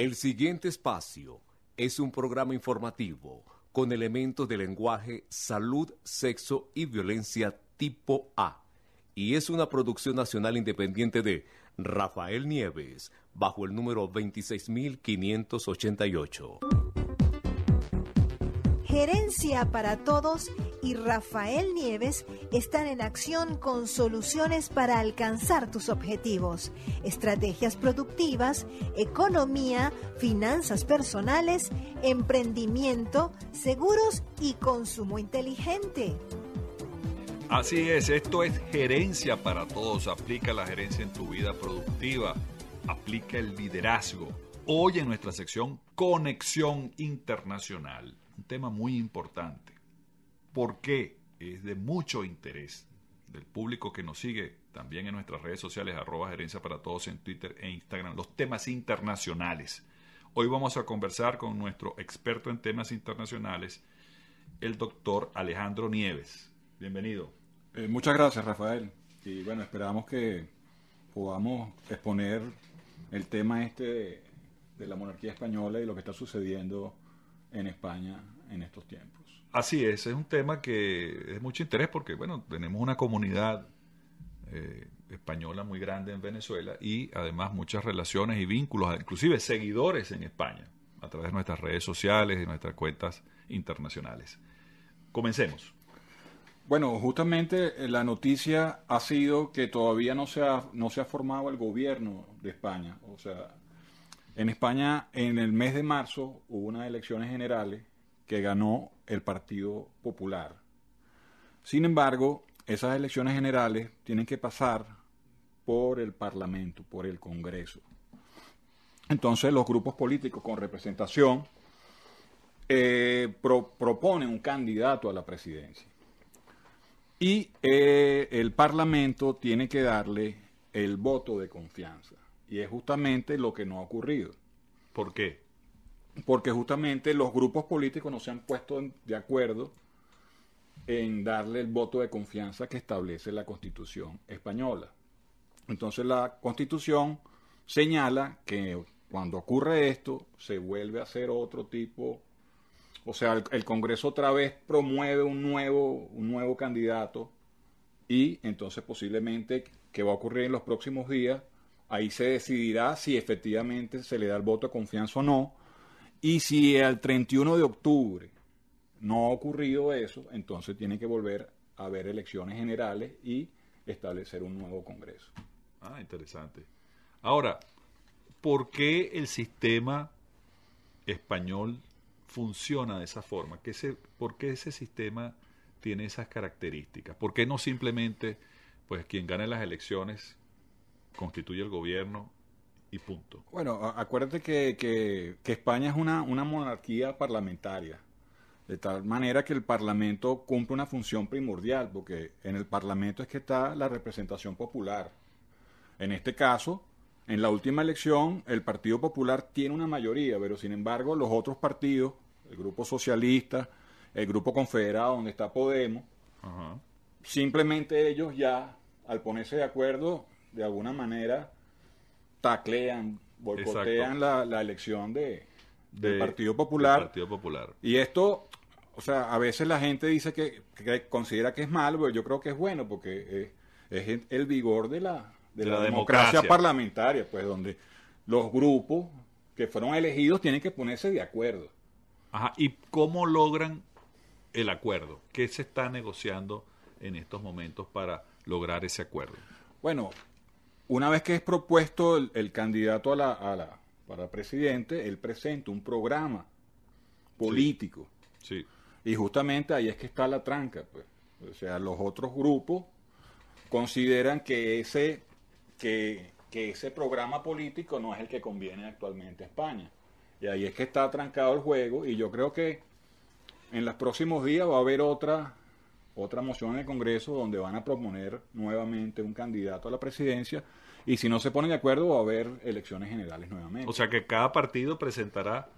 El siguiente espacio es un programa informativo con elementos de lenguaje, salud, sexo y violencia tipo A. Y es una producción nacional independiente de Rafael Nieves, bajo el número 26588. Gerencia para Todos y Rafael Nieves están en acción con soluciones para alcanzar tus objetivos, estrategias productivas, economía, finanzas personales, emprendimiento, seguros y consumo inteligente. Así es, esto es gerencia para todos. Aplica la gerencia en tu vida productiva, aplica el liderazgo. Hoy en nuestra sección Conexión Internacional tema muy importante. porque Es de mucho interés del público que nos sigue también en nuestras redes sociales, arroba gerencia para todos en Twitter e Instagram, los temas internacionales. Hoy vamos a conversar con nuestro experto en temas internacionales, el doctor Alejandro Nieves. Bienvenido. Eh, muchas gracias, Rafael. Y bueno, esperamos que podamos exponer el tema este de, de la monarquía española y lo que está sucediendo en España en estos tiempos. Así es, es un tema que es de mucho interés porque, bueno, tenemos una comunidad eh, española muy grande en Venezuela y además muchas relaciones y vínculos, inclusive seguidores en España, a través de nuestras redes sociales y nuestras cuentas internacionales. Comencemos. Bueno, justamente eh, la noticia ha sido que todavía no se ha, no se ha formado el gobierno de España. O sea, en España en el mes de marzo hubo unas elecciones generales que ganó el Partido Popular. Sin embargo, esas elecciones generales tienen que pasar por el Parlamento, por el Congreso. Entonces los grupos políticos con representación eh, proponen un candidato a la presidencia. Y eh, el Parlamento tiene que darle el voto de confianza. Y es justamente lo que no ha ocurrido. ¿Por qué? porque justamente los grupos políticos no se han puesto de acuerdo en darle el voto de confianza que establece la Constitución española. Entonces la Constitución señala que cuando ocurre esto se vuelve a hacer otro tipo, o sea, el, Congreso otra vez promueve un nuevo, un nuevo candidato y entonces posiblemente que va a ocurrir en los próximos días, ahí se decidirá si efectivamente se le da el voto de confianza o no, y si al 31 de octubre no ha ocurrido eso, entonces tiene que volver a haber elecciones generales y establecer un nuevo Congreso. Ah, interesante. Ahora, ¿por qué el sistema español funciona de esa forma? ¿Qué se, ¿Por qué ese sistema tiene esas características? ¿Por qué no simplemente, pues, quien gane las elecciones constituye el gobierno y punto. Bueno, acuérdate que, España es una, monarquía parlamentaria, de tal manera que el Parlamento cumple una función primordial, porque en el Parlamento es que está la representación popular. En este caso, en la última elección, el Partido Popular tiene una mayoría, pero sin embargo los otros partidos, el Grupo Socialista, el Grupo Confederado, donde está Podemos, simplemente ellos ya, al ponerse de acuerdo, de alguna manera taclean, boicotean la, elección de, del Partido Popular. Y esto, o sea, a veces la gente dice que, considera que es malo, pero yo creo que es bueno porque es, el vigor de la, de la, democracia, democracia parlamentaria, pues donde los grupos que fueron elegidos tienen que ponerse de acuerdo. Ajá, ¿y cómo logran el acuerdo? ¿Qué se está negociando en estos momentos para lograr ese acuerdo? Bueno, una vez que es propuesto el, candidato a para presidente, él presenta un programa político. Y justamente ahí es que está la tranca. Pues. O sea, los otros grupos consideran que ese, que, que ese programa político no es el que conviene actualmente a España. Y ahí es que está trancado el juego y yo creo que en los próximos días va a haber otra otra moción en el Congreso donde van a proponer nuevamente un candidato a la presidencia y si no se ponen de acuerdo va a haber elecciones generales nuevamente. O sea que cada partido presentará,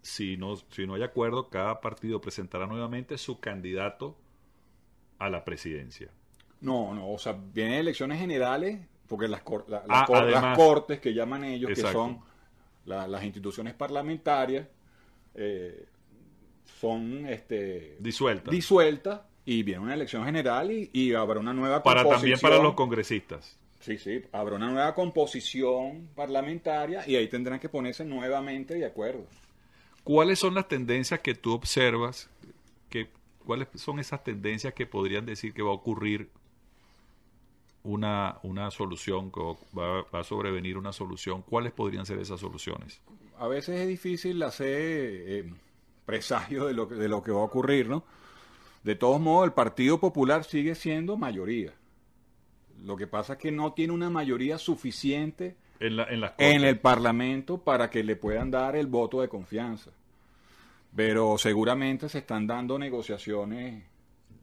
si no, si no hay acuerdo, cada partido presentará nuevamente su candidato a la presidencia. No, no, o sea, vienen elecciones generales porque las, las, ah, cortes que llaman ellos, que son las instituciones parlamentarias, eh, son este, disueltas y viene una elección general y, habrá una nueva composición. Para también para los congresistas. Sí, sí, habrá una nueva composición parlamentaria y ahí tendrán que ponerse nuevamente de acuerdo. ¿Cuáles son las tendencias que tú observas? ¿Cuáles son esas tendencias que podrían decir que va a ocurrir una, una solución, que va, a sobrevenir una solución? ¿Cuáles podrían ser esas soluciones? A veces es difícil hacer eh, presagio de lo, de lo que va a ocurrir, ¿no? De todos modos, el Partido Popular sigue siendo mayoría. Lo que pasa es que no tiene una mayoría suficiente en, el Parlamento para que le puedan dar el voto de confianza. Pero seguramente se están dando negociaciones.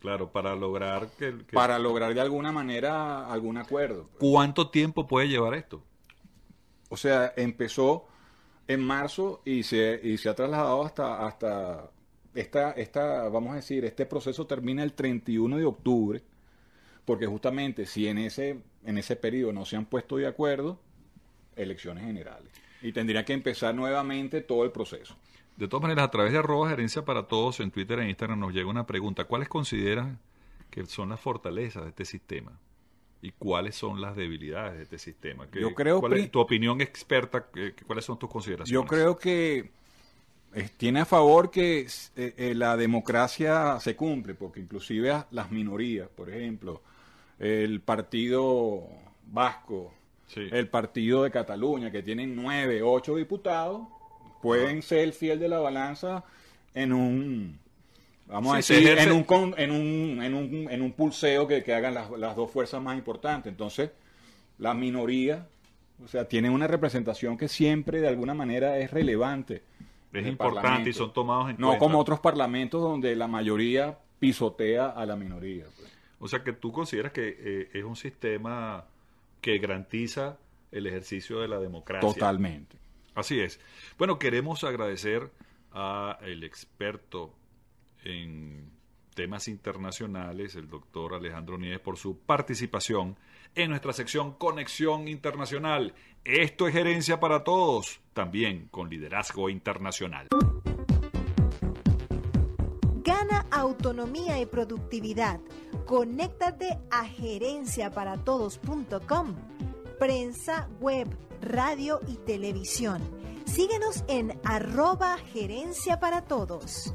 Claro, para lograr Para lograr de alguna manera algún acuerdo. ¿Cuánto tiempo puede llevar esto? O sea, empezó en marzo y se, y se ha trasladado hasta, hasta esta, esta, vamos a decir, este proceso termina el 31 de octubre, porque justamente si en ese, en ese periodo no se han puesto de acuerdo, elecciones generales. Y tendría que empezar nuevamente todo el proceso. De todas maneras, a través de arroba gerencia para todos en Twitter e Instagram nos llega una pregunta. ¿Cuáles consideras que son las fortalezas de este sistema? ¿Y cuáles son las debilidades de este sistema? Yo creo ¿Cuál es tu opinión experta? ¿Cuáles son tus consideraciones? Yo creo que tiene a favor que eh, eh, la democracia se cumple, porque inclusive las minorías, por ejemplo, el partido vasco, el partido de Cataluña, que tienen nueve, ocho diputados, pueden ah. ser el fiel de la balanza en un vamos a decir en un, pulseo que, hagan las, dos fuerzas más importantes entonces la minoría o sea tiene una representación que siempre de alguna manera es relevante es importante y son tomados en cuenta. No como otros parlamentos donde la mayoría pisotea a la minoría. Pues. O sea que tú consideras que eh, es un sistema que garantiza el ejercicio de la democracia. Totalmente. Así es. Bueno, queremos agradecer al experto en temas internacionales, el doctor Alejandro Nieves, por su participación en nuestra sección Conexión Internacional. Esto es gerencia para todos, también con liderazgo internacional. Gana autonomía y productividad. Conéctate a gerenciaparatodos.com. Prensa, web, radio y televisión. Síguenos en arroba gerencia para todos.